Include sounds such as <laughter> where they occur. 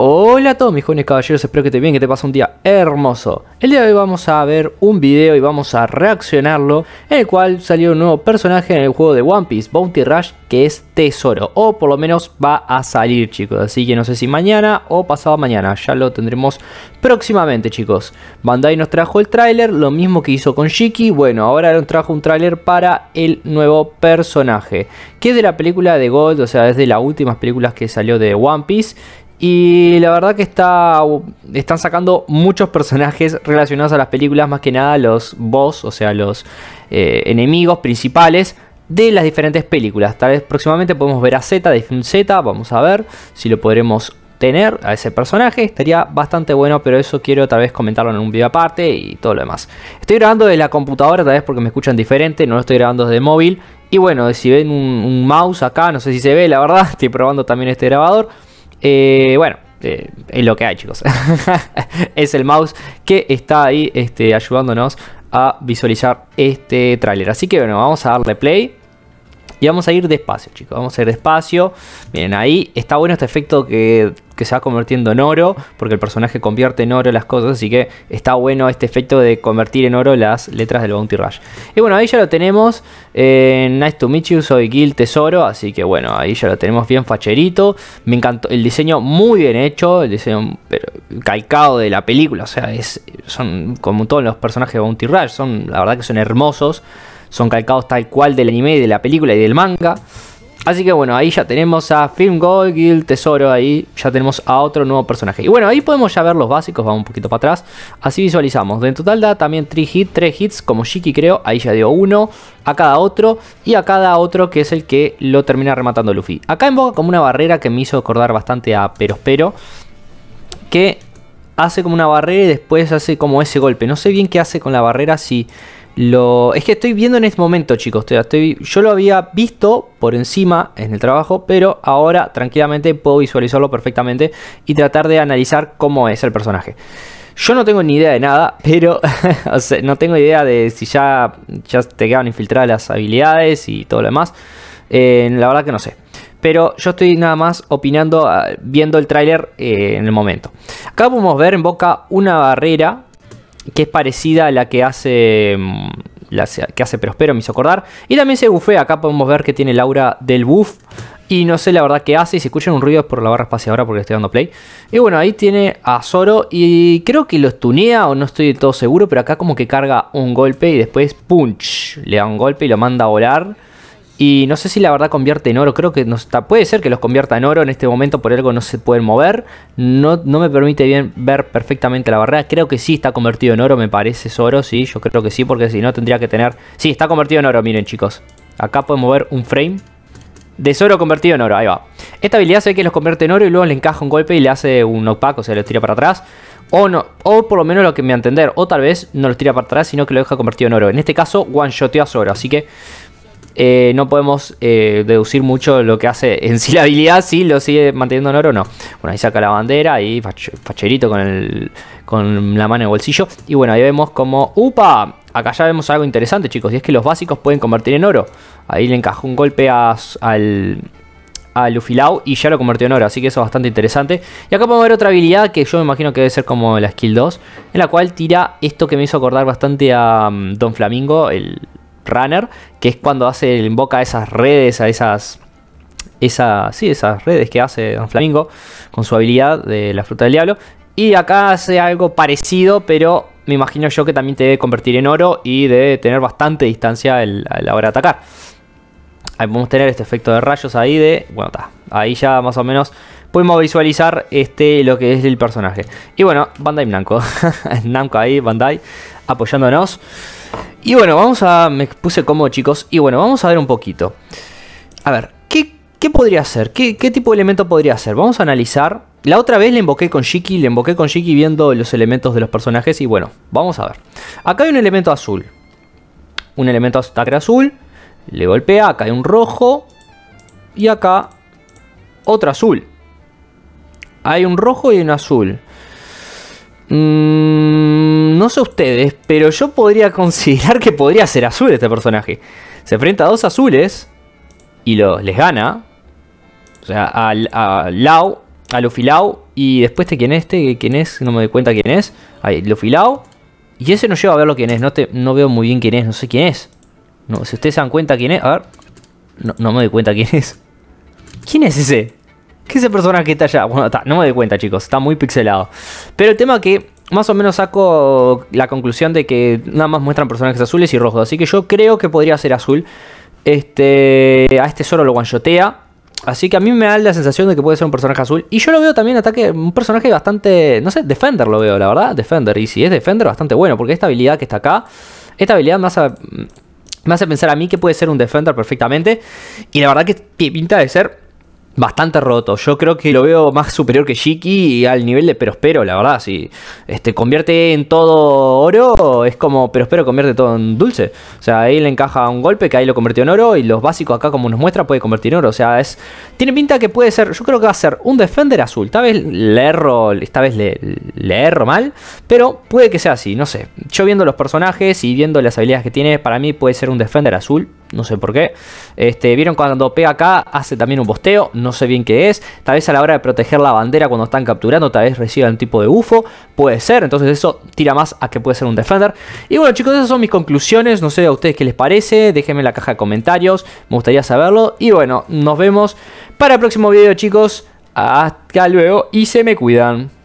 Hola a todos mis jóvenes caballeros, espero que estén bien, que te pase un día hermoso. El día de hoy vamos a ver un video y vamos a reaccionarlo, en el cual salió un nuevo personaje en el juego de One Piece, Bounty Rush, que es Tesoro, o por lo menos va a salir chicos, así que no sé si mañana o pasado mañana, ya lo tendremos próximamente chicos. Bandai nos trajo el tráiler, lo mismo que hizo con Shiki, bueno, ahora nos trajo un tráiler para el nuevo personaje, que es de la película de Gold, o sea, es de las últimas películas que salió de One Piece, y la verdad que está, están sacando muchos personajes relacionados a las películas, más que nada los boss, o sea, los eh, enemigos principales de las diferentes películas. Tal vez próximamente podemos ver a Z de Z, vamos a ver si lo podremos tener a ese personaje, estaría bastante bueno, pero eso quiero tal vez comentarlo en un video aparte y todo lo demás. Estoy grabando de la computadora, tal vez porque me escuchan diferente, no lo estoy grabando desde móvil. Y bueno, si ven un mouse acá, no sé si se ve, la verdad, <laughs> estoy probando también este grabador eh, bueno, eh, es lo que hay, chicos. <laughs> es el mouse que está ahí este, ayudándonos a visualizar este tráiler. Así que bueno, vamos a darle play. Y vamos a ir despacio, chicos. Vamos a ir despacio. Miren, ahí está bueno este efecto que, se va convirtiendo en oro. Porque el personaje convierte en oro las cosas. Así que está bueno este efecto de convertir en oro las letras del Bounty Rush. Y bueno, ahí ya lo tenemos. nice to meet you, soy Gil Tesoro. Así que bueno, ahí ya lo tenemos bien facherito. Me encantó el diseño muy bien hecho. El diseño pero, calcado de la película. O sea, es, son como todos los personajes de Bounty Rush. Son, la verdad que son hermosos son calcados tal cual del anime, de la película y del manga. Así que bueno, ahí ya tenemos a Film Gold, Guild, Tesoro, ahí ya tenemos a otro nuevo personaje. Y bueno, ahí podemos ya ver los básicos, vamos un poquito para atrás. Así visualizamos. En total da también 3 hits, 3 hits, como Shiki creo, ahí ya dio uno a cada otro y a cada otro que es el que lo termina rematando Luffy. Acá Boca como una barrera que me hizo acordar bastante a Pero Espero que hace como una barrera y después hace como ese golpe. No sé bien qué hace con la barrera, si es que estoy viendo en este momento, chicos. yo lo había visto por encima en el trabajo, pero ahora tranquilamente puedo visualizarlo perfectamente y tratar de analizar cómo es el personaje. Yo no tengo ni idea de nada, <laughs> pero <laughs> no tengo idea de si ya, te quedan infiltradas las habilidades y todo lo demás. Eh, la verdad que no sé. Pero yo estoy nada más opinando, ah, viendo el tráiler eh, en el momento. Acá podemos ver en boca una barrera que es parecida a la que hace mm, que hace Prospero, me hizo acordar. Y también se bufea, acá podemos ver que tiene laura del buff. Y no sé la verdad que hace, y se escucha un ruido es por la barra ahora porque estoy dando play. Y bueno, ahí tiene a Zoro y creo que lo estunea o no estoy todo seguro, pero acá como que carga un golpe y después punch, le da un golpe y lo manda a volar. Y no sé si la verdad convierte en oro, creo que puede ser que los convierta en oro, en este momento por algo no se pueden mover, no, no me permite bien ver perfectamente la barrera, creo que sí está convertido en oro, me parece oro, sí, yo creo que sí, porque si no tendría que tener... Sí, está convertido en oro, miren chicos, acá pueden mover un frame, De oro convertido en oro, ahí va. Esta habilidad se que los convierte en oro y luego le encaja un golpe y le hace un knockback, o sea, los tira para atrás. O no, o por lo menos lo que me entender, o tal vez no los tira para atrás, sino que lo deja convertido en oro. En este caso, one shotea a Zoro, así que eh, no podemos eh, deducir mucho lo que hace en sí la habilidad, si lo sigue manteniendo en oro o no. Bueno, ahí saca la bandera y facherito con, el, con la mano en el bolsillo. Y bueno, ahí vemos como, ¡upa! Acá ya vemos algo interesante, chicos, y es que los básicos pueden convertir en oro. Ahí le encajó un golpe a, al, a y ya lo convirtió en oro, así que eso es bastante interesante. Y acá podemos ver otra habilidad que yo me imagino que debe ser como la skill 2, en la cual tira esto que me hizo acordar bastante a mm, Don Flamingo, el, runner, que es cuando hace, invoca esas redes, a esas... sí, esas redes que hace Don Flamingo con su habilidad de la fruta del diablo. Y acá hace algo parecido, pero me imagino yo que también te debe convertir en oro y debe tener bastante distancia el, a la hora de atacar. Ahí podemos tener este efecto de rayos ahí de... Bueno, está. Ahí ya más o menos podemos visualizar este, lo que es el personaje. Y bueno, Bandai Namco. <laughs> Namco ahí, Bandai apoyándonos. Y bueno, vamos a. Me puse cómodo, chicos. Y bueno, vamos a ver un poquito. A ver, ¿qué, qué podría hacer ¿Qué, tipo de elemento podría ser? Vamos a analizar. La otra vez le invoqué con Shiki, le invoqué con Shiki viendo los elementos de los personajes. Y bueno, vamos a ver. Acá hay un elemento azul. Un elemento ataque azul. Le golpea, acá hay un rojo. Y acá otro azul. Hay un rojo y un azul. Mm, no sé ustedes, pero yo podría considerar que podría ser azul este personaje. Se enfrenta a dos azules y lo, les gana. O sea, a, Lau, a Lau y después de este, quién es este, quién es, no me doy cuenta quién es. Ahí, Lau Y ese no lleva a lo quién es, no, te, no veo muy bien quién es, no sé quién es. No, si ustedes se dan cuenta quién es, a ver. No, no me doy cuenta quién es. ¿Quién es ese? es ese personaje está allá. Bueno, no me doy cuenta, chicos, está muy pixelado. Pero el tema que más o menos saco la conclusión de que nada más muestran personajes azules y rojos. Así que yo creo que podría ser azul. Este, a este solo lo guanchotea. Así que a mí me da la sensación de que puede ser un personaje azul. Y yo lo veo también ataque, un personaje bastante, no sé, Defender lo veo, la verdad. Defender. Y si es Defender, bastante bueno. Porque esta habilidad que está acá, esta habilidad me hace pensar a mí que puede ser un Defender perfectamente. Y la verdad que pinta de ser bastante roto. Yo creo que lo veo más superior que Shiki y al nivel de Perospero, la verdad. Si este, convierte en todo oro, es como espero convierte todo en dulce. O sea, ahí le encaja un golpe que ahí lo convirtió en oro y los básicos acá, como nos muestra, puede convertir en oro. O sea, es tiene pinta que puede ser, yo creo que va a ser un Defender azul. Tal vez le erro, esta vez le, le erro mal, pero puede que sea así, no sé. Yo viendo los personajes y viendo las habilidades que tiene, para mí puede ser un Defender azul no sé por qué. Este, Vieron cuando pega acá, hace también un posteo, no sé bien qué es. Tal vez a la hora de proteger la bandera cuando están capturando, tal vez reciba un tipo de UFO puede ser. Entonces eso tira más a que puede ser un defender. Y bueno chicos, esas son mis conclusiones, no sé a ustedes qué les parece, déjenme en la caja de comentarios, me gustaría saberlo. Y bueno, nos vemos para el próximo video chicos, hasta luego y se me cuidan.